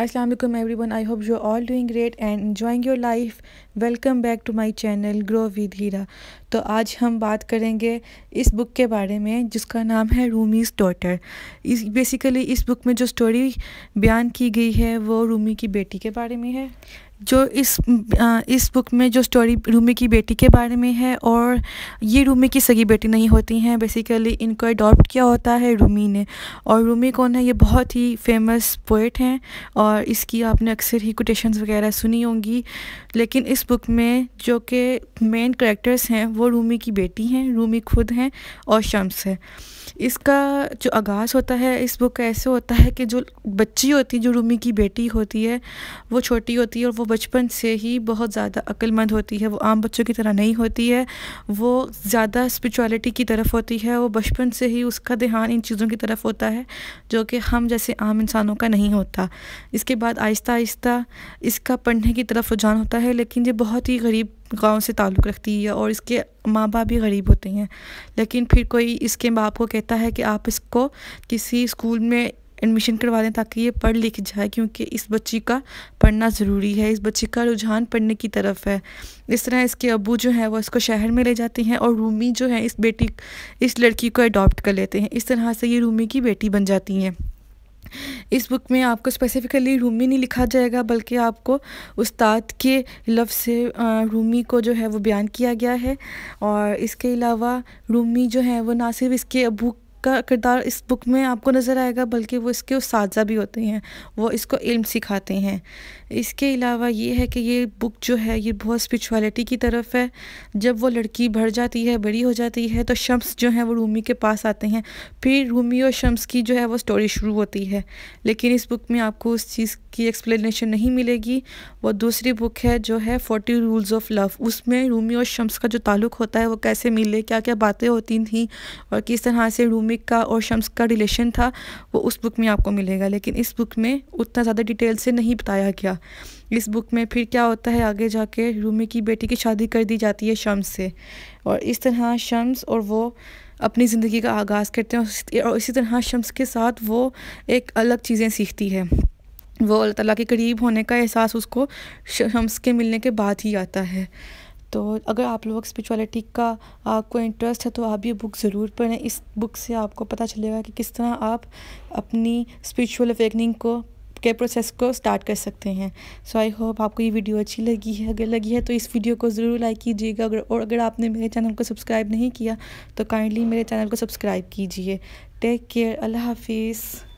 Aslam everyone I hope you are all doing great and enjoying your life welcome back to my channel grow with Hira तो आज हम बात करेंगे इस book के बारे में जिसका नाम है रूमीज़ डॉटर इस बेसिकली इस बुक में जो स्टोरी बयान की गई है वो रूमी की बेटी के बारे में है जो इस इस बुक में जो स्टोरी रूमी की बेटी के बारे में है और ये रूमी की सगी बेटी नहीं होती हैं बेसिकली इनको अडॉप्ट किया होता है रूमी ने और रूमी कौन है ये बहुत ही फेमस पोइट हैं और इसकी आपने अक्सर ही कोटेशंस वगैरह सुनी होंगी लेकिन इस बुक में जो कि मेन करेक्टर्स हैं वो रूमी की बेटी हैं रूमी खुद हैं और शम्स है इसका जो आगाज़ होता है इस बुक का ऐसे होता है कि जो बच्ची होती है जो रूमी की बेटी होती है वो छोटी होती है और वो बचपन से ही बहुत ज़्यादा अक्लमंद होती है वो आम बच्चों की तरह नहीं होती है वो ज़्यादा स्परिचुअलिटी की तरफ होती है वो बचपन से ही उसका ध्यान इन चीज़ों की तरफ होता है जो कि हम जैसे आम इंसानों का नहीं होता इसके बाद आहिस्ता आहिस्ता इसका पढ़ने की तरफ रुझान होता है लेकिन ये बहुत ही गरीब गांव से ताल्लुक़ रखती है और इसके माँ बाप भी गरीब होते हैं लेकिन फिर कोई इसके बाप को कहता है कि आप इसको किसी स्कूल में एडमिशन करवा दें ताकि ये पढ़ लिख जाए क्योंकि इस बच्ची का पढ़ना ज़रूरी है इस बच्ची का रुझान पढ़ने की तरफ है इस तरह इसके अबू जो हैं वो इसको शहर में ले जाते हैं और रूमी जो है इस बेटी इस लड़की को अडॉप्ट कर लेते हैं इस तरह से ये रूमी की बेटी बन जाती हैं इस बुक में आपको स्पेसिफ़िकली रूमी नहीं लिखा जाएगा बल्कि आपको उस्ताद के लफ्ज़ से रूमी को जो है वो बयान किया गया है और इसके अलावा रूमी जो है वो ना सिर्फ इसके अबू का किरदार इस बुक में आपको नज़र आएगा बल्कि वो इसके उस भी होते हैं वो इसको इल्म सिखाते हैं इसके अलावा ये है कि ये बुक जो है ये बहुत स्पिरिचुअलिटी की तरफ है जब वो लड़की बढ़ जाती है बड़ी हो जाती है तो शम्स जो है वो रूमी के पास आते हैं फिर रूमी और शम्स की जो है वो स्टोरी शुरू होती है लेकिन इस बुक में आपको उस चीज़ की एक्सप्लेनेशन नहीं मिलेगी वो दूसरी बुक है जो है फोर्टी रूल्स ऑफ लव उसमें रूमी और शम्स का जो ताल्लुक होता है वो कैसे मिले क्या क्या बातें होती थी और किस तरह से रूमी आमिर का और शम्स का रिलेशन था वो उस बुक में आपको मिलेगा लेकिन इस बुक में उतना ज़्यादा डिटेल से नहीं बताया गया इस बुक में फिर क्या होता है आगे जाके रूमी की बेटी की शादी कर दी जाती है शम्स से और इस तरह शम्स और वो अपनी ज़िंदगी का आगाज़ करते हैं और इसी तरह शम्स के साथ वो एक अलग चीज़ें सीखती है वो अल्लाह तला के करीब होने का एहसास उसको शम्स के मिलने के बाद ही आता है तो अगर आप लोग स्पिरिचुअलिटी का आपको इंटरेस्ट है तो आप ये बुक ज़रूर पढ़ें इस बुक से आपको पता चलेगा कि किस तरह आप अपनी स्पिरिचुअल अवेकनिंग को के प्रोसेस को स्टार्ट कर सकते हैं सो आई होप आपको ये वीडियो अच्छी लगी है अगर लगी है तो इस वीडियो को ज़रूर लाइक कीजिएगा अगर और अगर आपने मेरे चैनल को सब्सक्राइब नहीं किया तो काइंडली मेरे चैनल को सब्सक्राइब कीजिए टेक केयर अल्लाह हाफिज़